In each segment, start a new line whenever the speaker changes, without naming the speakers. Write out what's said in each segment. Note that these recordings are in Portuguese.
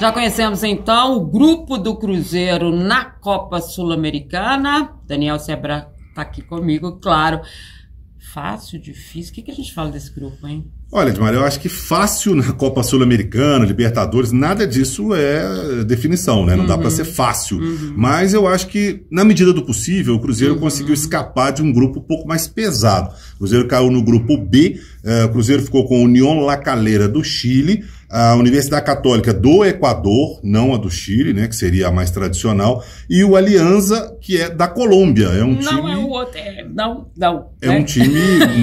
Já conhecemos então o grupo do Cruzeiro na Copa Sul-Americana. Daniel Sebra está aqui comigo, claro. Fácil, difícil. O que, que a gente fala desse grupo, hein?
Olha, Edmar, eu acho que fácil na Copa Sul-Americana, Libertadores, nada disso é definição, né? Não uhum. dá para ser fácil. Uhum. Mas eu acho que, na medida do possível, o Cruzeiro uhum. conseguiu escapar de um grupo um pouco mais pesado. O Cruzeiro caiu no grupo B, eh, o Cruzeiro ficou com a União La Calera do Chile, a Universidade Católica do Equador, não a do Chile, né, que seria a mais tradicional, e o Alianza, que é da Colômbia. É um não é
time, é o outro, é, não, não. É, um né?
time,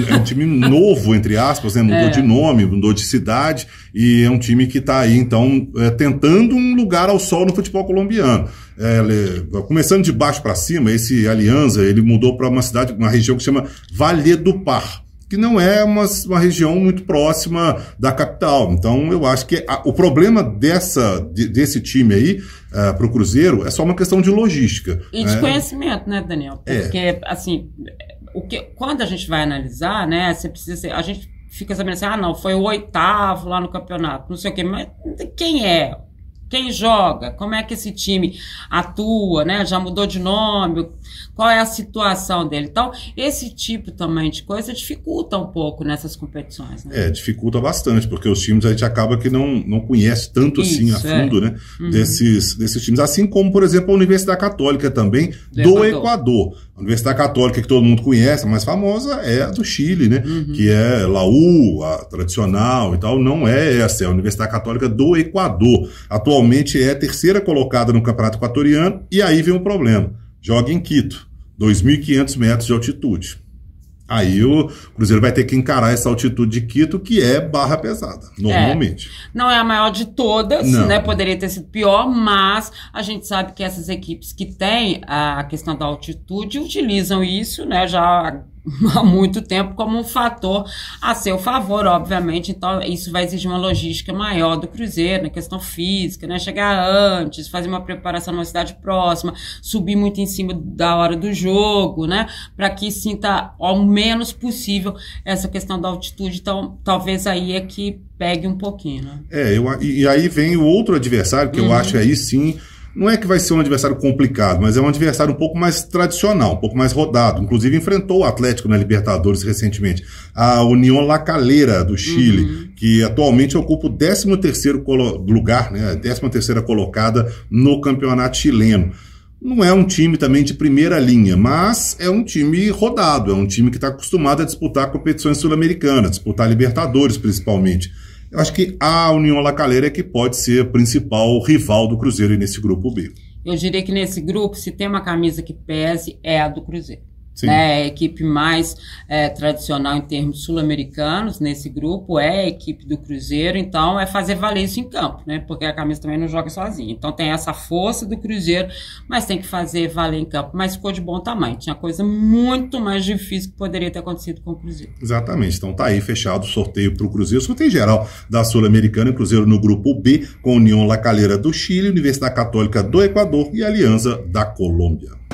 é um time novo, entre aspas, né, mudou é. de de nome, mudou de cidade, e é um time que está aí, então, é, tentando um lugar ao sol no futebol colombiano. É, começando de baixo para cima, esse Alianza, ele mudou para uma cidade, uma região que se chama Vale do Par que não é uma, uma, região muito próxima da capital. Então, eu acho que a, o problema dessa, de, desse time aí uh, é, para o Cruzeiro é só uma questão de logística. E né? de
conhecimento, né, Daniel? É. Porque, é. assim, o que, quando a gente vai analisar, né, você precisa ser, a gente fica sabendo assim, ah, não, foi o oitavo lá no campeonato, não sei o quê, mas quem é? Quem joga? Como é que esse time atua, né? Já mudou de nome, qual é a situação dele. Então, esse tipo também de coisa dificulta um pouco nessas competições. Né? É,
dificulta bastante, porque os times a gente acaba que não, não conhece tanto Isso, assim a é. fundo, é. né? Uhum. Desses, desses times. Assim como, por exemplo, a Universidade Católica também, do, do Equador. Equador. A Universidade Católica que todo mundo conhece, a mais famosa, é a do Chile, né? Uhum. Que é Laú, a tradicional e tal. Não é essa, é a Universidade Católica do Equador. Atualmente é a terceira colocada no Campeonato Equatoriano, e aí vem o problema joga em Quito, 2.500 metros de altitude. Aí o Cruzeiro vai ter que encarar essa altitude de Quito, que é barra pesada, é. normalmente.
É. Não é a maior de todas, Não. né? Poderia ter sido pior, mas a gente sabe que essas equipes que têm a questão da altitude utilizam isso, né? Já há muito tempo como um fator a seu favor, obviamente. Então, isso vai exigir uma logística maior do Cruzeiro, na né? questão física, né? Chegar antes, fazer uma preparação numa cidade próxima, subir muito em cima da hora do jogo, né? Para que sinta ao menos possível essa questão da altitude. Então, talvez aí é que pegue um pouquinho, né?
É, eu, e aí vem o outro adversário, que uhum. eu acho aí sim não é que vai ser um adversário complicado, mas é um adversário um pouco mais tradicional, um pouco mais rodado. Inclusive enfrentou o Atlético na Libertadores recentemente. A União La Calera do Chile, uhum. que atualmente ocupa o 13º lugar, né, a 13ª colocada no campeonato chileno. Não é um time também de primeira linha, mas é um time rodado, é um time que está acostumado a disputar competições sul-americanas, disputar Libertadores principalmente. Eu acho que a União Lacaleira é que pode ser a principal rival do Cruzeiro nesse grupo B.
Eu diria que nesse grupo, se tem uma camisa que pese, é a do Cruzeiro. Né? A equipe mais é, tradicional em termos sul-americanos nesse grupo é a equipe do Cruzeiro, então é fazer valer isso em campo, né? Porque a camisa também não joga sozinha. Então tem essa força do Cruzeiro, mas tem que fazer valer em campo. Mas ficou de bom tamanho. Tinha coisa muito mais difícil que poderia ter acontecido com o Cruzeiro.
Exatamente. Então tá aí fechado o sorteio para o Cruzeiro. Sorteio geral da Sul-Americana, Cruzeiro no grupo B, com União La Calera do Chile, Universidade Católica do Equador e Aliança da Colômbia.